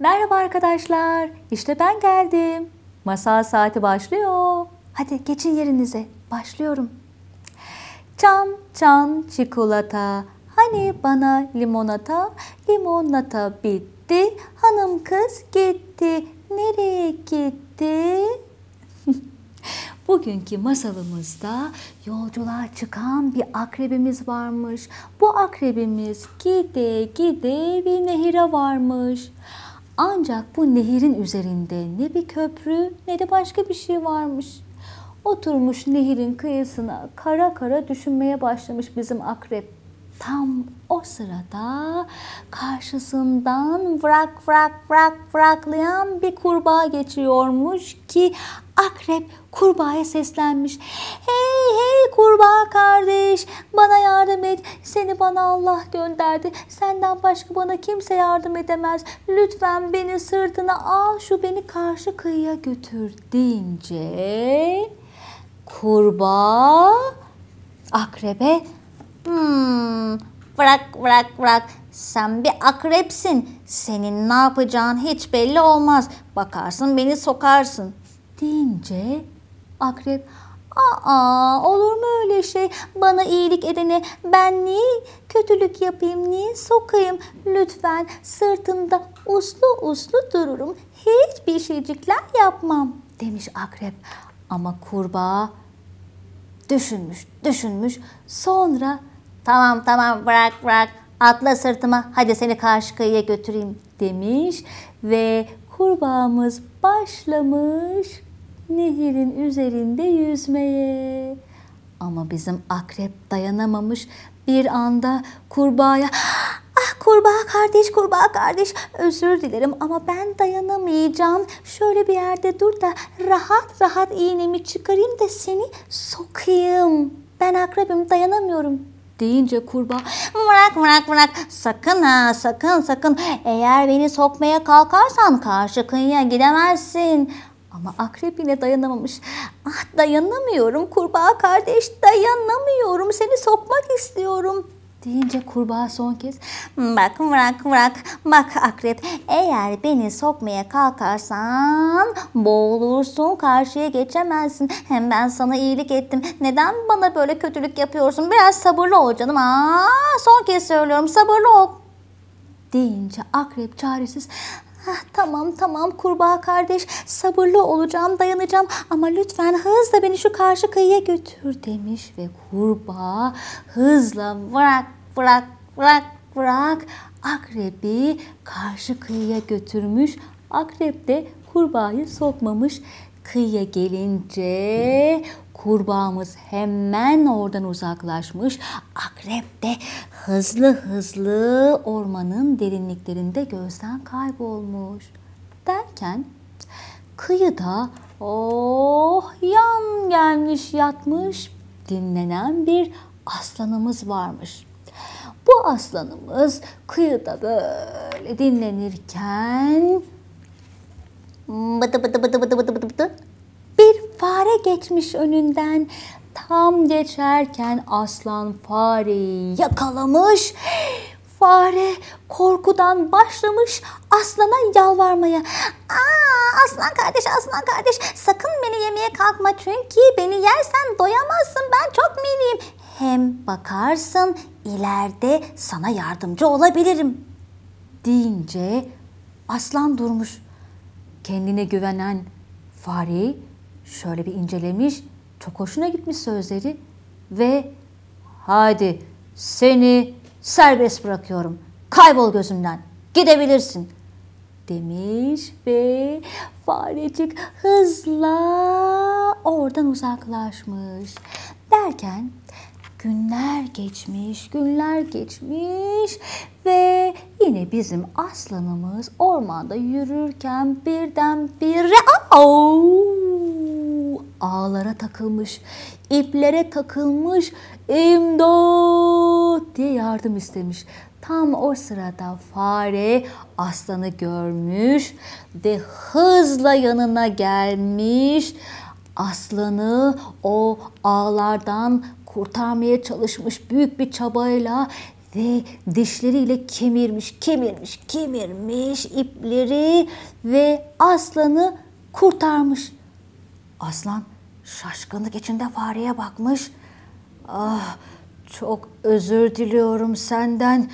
Merhaba arkadaşlar, işte ben geldim. Masal saati başlıyor. Hadi geçin yerinize, başlıyorum. Çam çam çikolata, hani bana limonata, limonata bitti. Hanım kız gitti, nereye gitti? Bugünkü masalımızda yolculuğa çıkan bir akrebimiz varmış. Bu akrebimiz gide gide bir nehire varmış. Ancak bu nehirin üzerinde ne bir köprü ne de başka bir şey varmış. Oturmuş nehirin kıyısına kara kara düşünmeye başlamış bizim akrep. Tam o sırada karşısından vrak vrak vrak vraklayan bir kurbağa geçiyormuş ki akrep kurbağaya seslenmiş. Hey hey kurbağa kardeş bana yardım et. Seni bana Allah gönderdi. Senden başka bana kimse yardım edemez. Lütfen beni sırtına al şu beni karşı kıyıya götür deyince kurbağa akrebe Hmm, bırak bırak bırak. Sen bir akrepsin. Senin ne yapacağın hiç belli olmaz. Bakarsın beni sokarsın. Deyince akrep Aa olur mu öyle şey? Bana iyilik edene ben niye kötülük yapayım, niye sokayım? Lütfen sırtımda uslu uslu dururum. Hiçbir şeycikler yapmam demiş akrep. Ama kurbağa düşünmüş, düşünmüş. Sonra Tamam tamam bırak bırak atla sırtıma hadi seni karşı kıyıya götüreyim demiş ve kurbağamız başlamış nehirin üzerinde yüzmeye. Ama bizim akrep dayanamamış bir anda kurbağaya Ah kurbağa kardeş kurbağa kardeş özür dilerim ama ben dayanamayacağım. Şöyle bir yerde dur da rahat rahat iğnemi çıkarayım da seni sokayım. Ben akrebim dayanamıyorum deyince kurbağa bırak bırak bırak sakın ha sakın sakın eğer beni sokmaya kalkarsan karşı kıyıya gidemezsin. Ama akrep yine dayanamamış. Ah dayanamıyorum kurbağa kardeş dayanamıyorum seni sokmak istiyorum deyince kurbağa son kez hmm, bak bırak bırak bak akrep eğer beni sokmaya kalkarsan boğulursun karşıya geçemezsin hem ben sana iyilik ettim neden bana böyle kötülük yapıyorsun biraz sabırlı ol canım Aa, son kez söylüyorum sabırlı ol deyince akrep çaresiz Ah, tamam tamam kurbağa kardeş sabırlı olacağım dayanacağım ama lütfen hızla beni şu karşı kıyıya götür demiş ve kurbağa hızla bırak bırak bırak bırak akrebi karşı kıyıya götürmüş. Akrep de kurbağayı sokmamış kıyıya gelince kurbağamız hemen oradan uzaklaşmış. Akrep de hızlı hızlı ormanın derinliklerinde gözden kaybolmuş. Derken kıyıda oh yan gelmiş yatmış dinlenen bir aslanımız varmış. Bu aslanımız kıyıda böyle dinlenirken bıtı bıtı bıtı bıtı bıtı bıtı bıtı bir fare geçmiş önünden. Tam geçerken aslan fareyi yakalamış. Fare korkudan başlamış aslana yalvarmaya. Aa, aslan kardeş aslan kardeş sakın beni yemeye kalkma çünkü beni yersen doyamazsın ben çok miniyim. Hem bakarsın ileride sana yardımcı olabilirim deyince aslan durmuş kendine güvenen fareyi şöyle bir incelemiş, çok hoşuna gitmiş sözleri ve hadi seni serbest bırakıyorum, kaybol gözümden, gidebilirsin demiş ve farecik hızla oradan uzaklaşmış. Derken günler geçmiş, günler geçmiş ve Yine bizim aslanımız ormanda yürürken birden birdenbire ağlara takılmış, iplere takılmış, imdat diye yardım istemiş. Tam o sırada fare aslanı görmüş ve hızla yanına gelmiş. Aslanı o ağlardan kurtarmaya çalışmış büyük bir çabayla ve dişleriyle kemirmiş, kemirmiş, kemirmiş ipleri ve aslanı kurtarmış. Aslan şaşkınlık içinde fareye bakmış. Ah, çok özür diliyorum senden.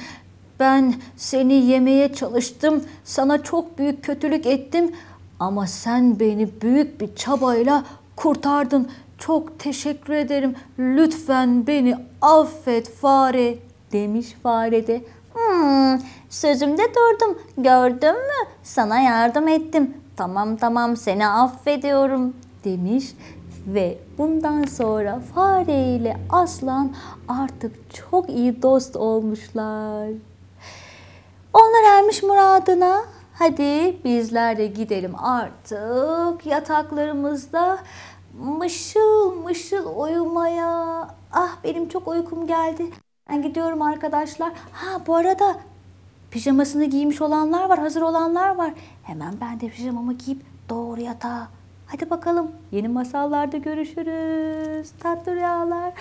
Ben seni yemeye çalıştım. Sana çok büyük kötülük ettim. Ama sen beni büyük bir çabayla kurtardın. Çok teşekkür ederim. Lütfen beni affet fare demiş fare de. Hmm, sözümde durdum gördün mü sana yardım ettim tamam tamam seni affediyorum demiş ve bundan sonra fare ile aslan artık çok iyi dost olmuşlar. Onlar ermiş muradına. Hadi bizler de gidelim artık yataklarımızda mışıl mışıl uyumaya. Ah benim çok uykum geldi. Ben gidiyorum arkadaşlar. Ha bu arada pijamasını giymiş olanlar var, hazır olanlar var. Hemen ben de pijamamı giyip doğru yatağa. Hadi bakalım yeni masallarda görüşürüz. Tatlı rüyalar.